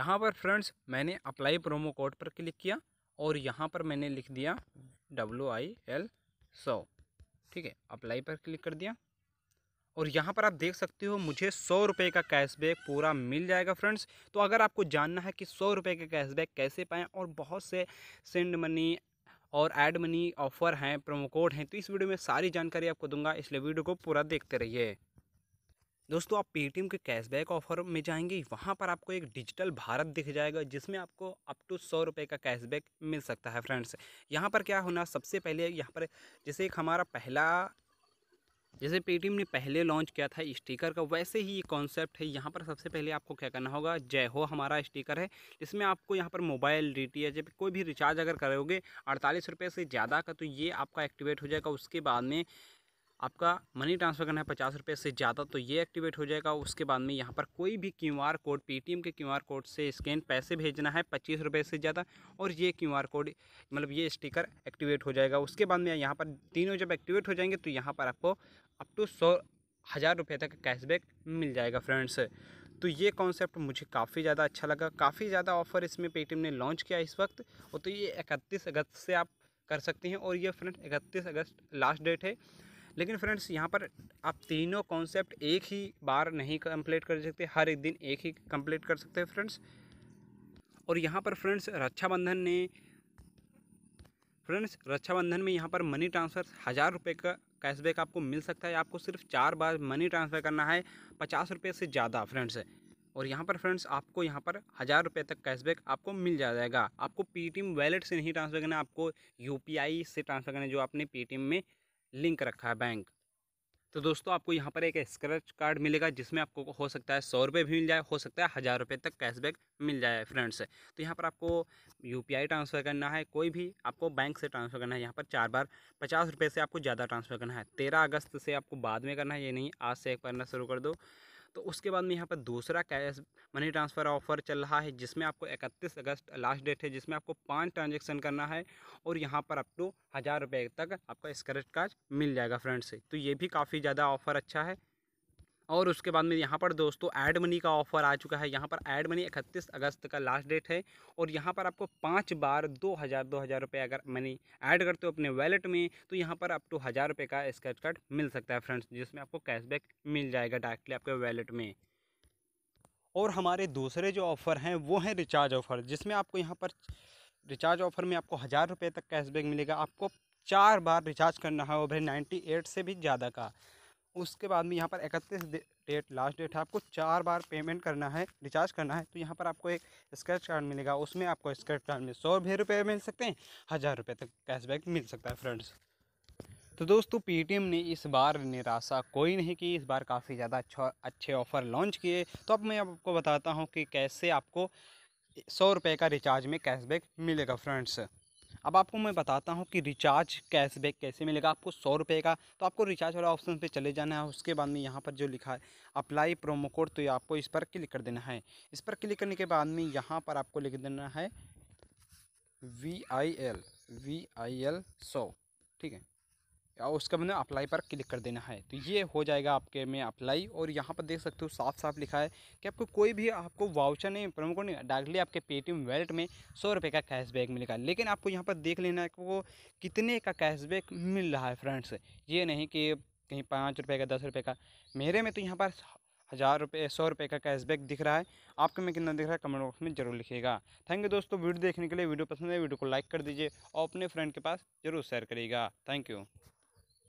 यहाँ पर फ्रेंड्स मैंने अप्लाई प्रोमो कोड पर क्लिक किया और यहाँ पर मैंने लिख दिया डब्लू आई एल सौ ठीक है अप्लाई पर क्लिक कर दिया और यहाँ पर आप देख सकते हो मुझे सौ रुपये का कैशबैक पूरा मिल जाएगा फ्रेंड्स तो अगर आपको जानना है कि सौ रुपये का कैशबैक कैसे पाएँ और बहुत से सेंड मनी और एड मनी ऑफ़र हैं प्रोमो कोड हैं तो इस वीडियो में सारी जानकारी आपको दूंगा इसलिए वीडियो को पूरा देखते रहिए दोस्तों आप पेटीएम के कैशबैक ऑफर में जाएंगे वहाँ पर आपको एक डिजिटल भारत दिख जाएगा जिसमें आपको अप टू सौ रुपये का कैशबैक मिल सकता है फ्रेंड्स यहाँ पर क्या होना सबसे पहले यहाँ पर जैसे एक हमारा पहला जैसे पेटीएम ने पहले लॉन्च किया था स्टिकर का वैसे ही ये कॉन्सेप्ट है यहाँ पर सबसे पहले आपको क्या करना होगा जय हो हमारा स्टिकर है इसमें आपको यहाँ पर मोबाइल डी टी एच कोई भी रिचार्ज अगर करोगे अड़तालीस रुपये से ज़्यादा का तो ये आपका एक्टिवेट हो जाएगा उसके बाद में आपका मनी ट्रांसफ़र करना है पचास रुपये से ज़्यादा तो ये एक्टिवेट हो जाएगा उसके बाद में यहाँ पर कोई भी क्यू आर कोड पेटीएम के क्यू आर कोड से स्कैन पैसे भेजना है पच्चीस रुपये से ज़्यादा और ये क्यू आर कोड मतलब ये स्टिकर एक्टिवेट हो जाएगा उसके बाद में यहाँ पर तीनों जब एक्टिवेट हो जाएंगे तो यहाँ पर आपको अप टू सौ हज़ार रुपये तक कैशबैक मिल जाएगा फ्रेंड्स तो ये कॉन्सेप्ट मुझे काफ़ी ज़्यादा अच्छा लगा काफ़ी ज़्यादा ऑफर इसमें पेटीएम ने लॉन्च किया इस वक्त और तो ये इकतीस अगस्त से आप कर सकते हैं और ये फ्रेंड इकतीस अगस्त लास्ट डेट है लेकिन फ्रेंड्स यहाँ पर आप तीनों कॉन्सेप्ट एक ही बार नहीं कंप्लीट कर सकते हर एक दिन एक ही कंप्लीट कर सकते हैं फ्रेंड्स और यहाँ पर फ्रेंड्स रक्षाबंधन ने फ्रेंड्स रक्षाबंधन में यहाँ पर मनी ट्रांसफ़र हज़ार रुपये का कैशबैक आपको मिल सकता है आपको सिर्फ चार बार मनी ट्रांसफ़र करना है पचास रुपये से ज़्यादा फ्रेंड्स और यहाँ पर फ्रेंड्स आपको यहाँ पर हज़ार रुपये तक कैशबैक आपको मिल जाएगा आपको पेटीएम वैलेट से नहीं ट्रांसफ़र करना आपको यूपीआई से ट्रांसफ़र करना है जो आपने पेटीएम में लिंक रखा है बैंक तो दोस्तों आपको यहाँ पर एक स्क्रैच कार्ड मिलेगा जिसमें आपको हो सकता है सौ रुपये भी मिल जाए हो सकता है हज़ार रुपये तक कैशबैक मिल जाए फ्रेंड्स तो यहाँ पर आपको यू ट्रांसफ़र करना है कोई भी आपको बैंक से ट्रांसफ़र करना है यहाँ पर चार बार पचास रुपये से आपको ज़्यादा ट्रांसफ़र करना है तेरह अगस्त से आपको बाद में करना है ये नहीं आज से एक करना शुरू कर दो तो उसके बाद में यहाँ पर दूसरा कैश मनी ट्रांसफ़र ऑफर चल रहा है जिसमें आपको इकतीस अगस्त लास्ट डेट है जिसमें आपको पाँच ट्रांजेक्शन करना है और यहाँ पर अप टू हज़ार रुपये तक आपका स्क्रेच कार्ड मिल जाएगा फ्रेंड्स तो ये भी काफ़ी ज़्यादा ऑफर अच्छा है और उसके बाद में यहाँ पर दोस्तों ऐड मनी का ऑफर आ चुका है यहाँ पर ऐड मनी इकतीस अगस्त का लास्ट डेट है और यहाँ पर आपको पाँच बार दो हज़ार दो हज़ार रुपये अगर मनी ऐड करते हो अपने वैलेट में तो यहाँ पर आपको टू तो हज़ार रुपये का स्क्रैच कार्ड मिल सकता है फ्रेंड्स जिसमें आपको कैशबैक मिल जाएगा डायरेक्टली आपके वैलेट में और हमारे दूसरे जो ऑफ़र हैं वो हैं रिचार्ज ऑफ़र जिसमें आपको यहाँ पर रिचार्ज ऑफ़र में आपको हज़ार रुपये तक कैशबैक मिलेगा आपको चार बार रिचार्ज करना है वो भाई नाइन्टी एट से भी ज़्यादा का उसके बाद में यहाँ पर इकतीस डेट लास्ट डेट है आपको चार बार पेमेंट करना है रिचार्ज करना है तो यहाँ पर आपको एक स्क्रैच कार्ड मिलेगा उसमें आपको स्क्रैच कार्ड में सौ रुपये रुपये मिल सकते हैं हज़ार रुपये तक कैशबैक मिल सकता है फ्रेंड्स तो दोस्तों पेटीएम ने इस बार निराशा कोई नहीं की इस बार काफ़ी ज़्यादा अच्छा अच्छे ऑफ़र लॉन्च किए तो अब मैं आपको बताता हूँ कि कैसे आपको सौ रुपये का रिचार्ज में कैशबैक मिलेगा फ्रेंड्स अब आपको मैं बताता हूँ कि रिचार्ज कैशबैक कैसे मिलेगा आपको सौ रुपये का तो आपको रिचार्ज वाला ऑप्शन पे चले जाना है उसके बाद में यहाँ पर जो लिखा है अप्लाई प्रोमो कोड तो ये आपको इस पर क्लिक कर देना है इस पर क्लिक करने के बाद में यहाँ पर आपको लिख देना है V I L V I L सौ ठीक है और उसका मैंने अप्लाई पर क्लिक कर देना है तो ये हो जाएगा आपके में अप्लाई और यहाँ पर देख सकते हो साफ साफ लिखा है कि आपको कोई भी आपको वाउचर नहीं प्रोमो कोड नहीं डायरेक्टली आपके पेटीएम वैलेट में सौ रुपये का कैशबैक मिलेगा लेकिन आपको यहाँ पर देख लेना है कि वो कितने का कैशबैक मिल रहा है फ्रेंड्स ये नहीं कि कहीं पाँच रुपये का दस रुपये का मेरे में तो यहाँ पर हज़ार रुपये सौ रुपये का कैशबैक दिख रहा है आपके में कितना दिख रहा है कमेंट बॉक्स में जरूर लिखिएगा थैंक यू दोस्तों वीडियो देखने के लिए वीडियो पसंद है वीडियो को लाइक कर दीजिए और अपने फ्रेंड के पास जरूर शेयर करिएगा थैंक यू